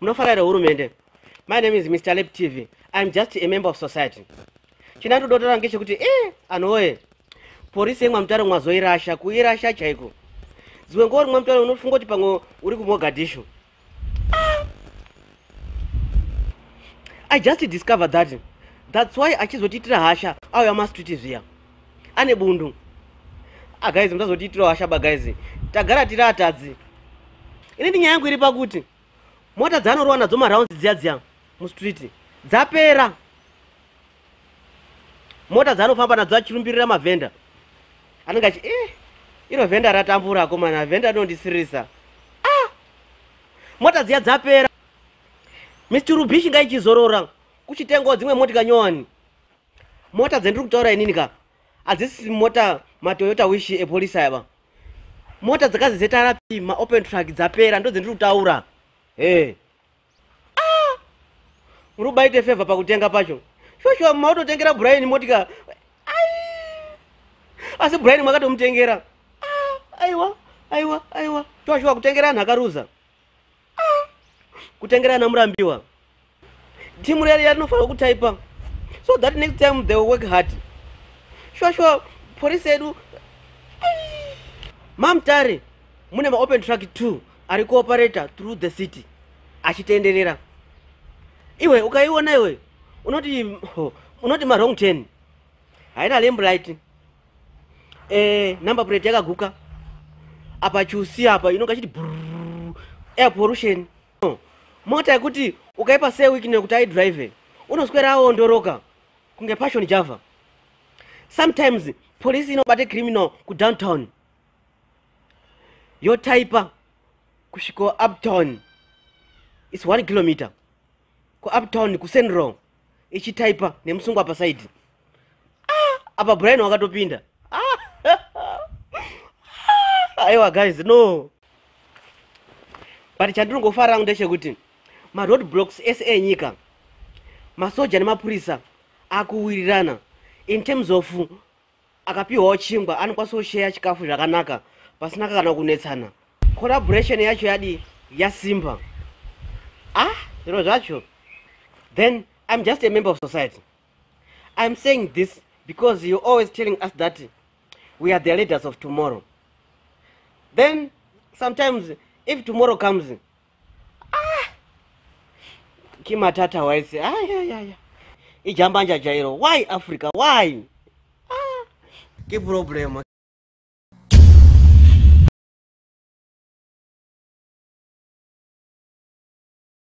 munofara rehurumende my name is mr lep tv iam just a member of society chinandodotora ngechekuti i eh, anhuwoye porisi yemwamutare mwazoirasha kuirasha chaiko dziwe ngori mwamutare unofunga kuti pamwe uri kumogadisho ah! i just discovered that thats why achizotiitira hasha auya mastriti zviya ane bundu aguys ah, mutazotiitirawo hasha baguys tagara tiri atadzi ini ndinyaya yangu iri pakuti mota dzaanorowa nadzo marounds dziya dziya mustriti dzapera mota dzaanofamba nadzo achirumbirira mavhenda anenge achi eh, iro vhenda ratambura komana vhenda rinondisirisa a ah, mota dziya dzapera mistrubishi nga ichizorora kuchitengawo dzimwe motika nyowani mota dzendiri kutaura inini ka hadzisi mota matoyota wishi epolisa yava mota dzakazizetarapi maopen track dzapera ndo dzendiri kutaura hey. ah. uri ubaite fevha pakutenga pacho shosho mautotengera brian motika asi brian mwakatomutengera ah. aiwa aiwa aiwa toshowa kutengera anhu akaruza ah! kutengera ana murambiwa timu rere yatinofanira kutaipa so that next time the work hard shosho porisi yedu mamtari mune maopen track two ari kuoparata through the city achitenderera iwe ukaiona iwe unoti unoti marong ten haina lembright e, number plate yakaguka apa chusi apa inonga chiti brrr, air pollution no. mota yekuti ukaipa se wiki nekuti aidrive unoswera aondoroka kunge passion java sometimes polisi inobate criminal kudowntown yotaipa kusvika uptown is one kilometer kuuptown kusenro ichitaipa nemusungwa pasaidi ah, apa brian wakatopinda ah, aiwa ah, guys no but chandinongofarira ndechekuti maroad blocks ese enyika masoja nemapurisa akuwirirana in terms of akapiwawo chingwa anokwasiwo sheya chikafu zvakanaka pasina kana kunetsana collaboration yacho yadi yasimba ah zviro zvacho then iam just a member of society iam saying this because youare always telling us that we are the leaders of tomorrow then sometimes if tomorrow comes ah, kimatata waise ayayaya ah, ijambanja jairo why africa why ah, ki problema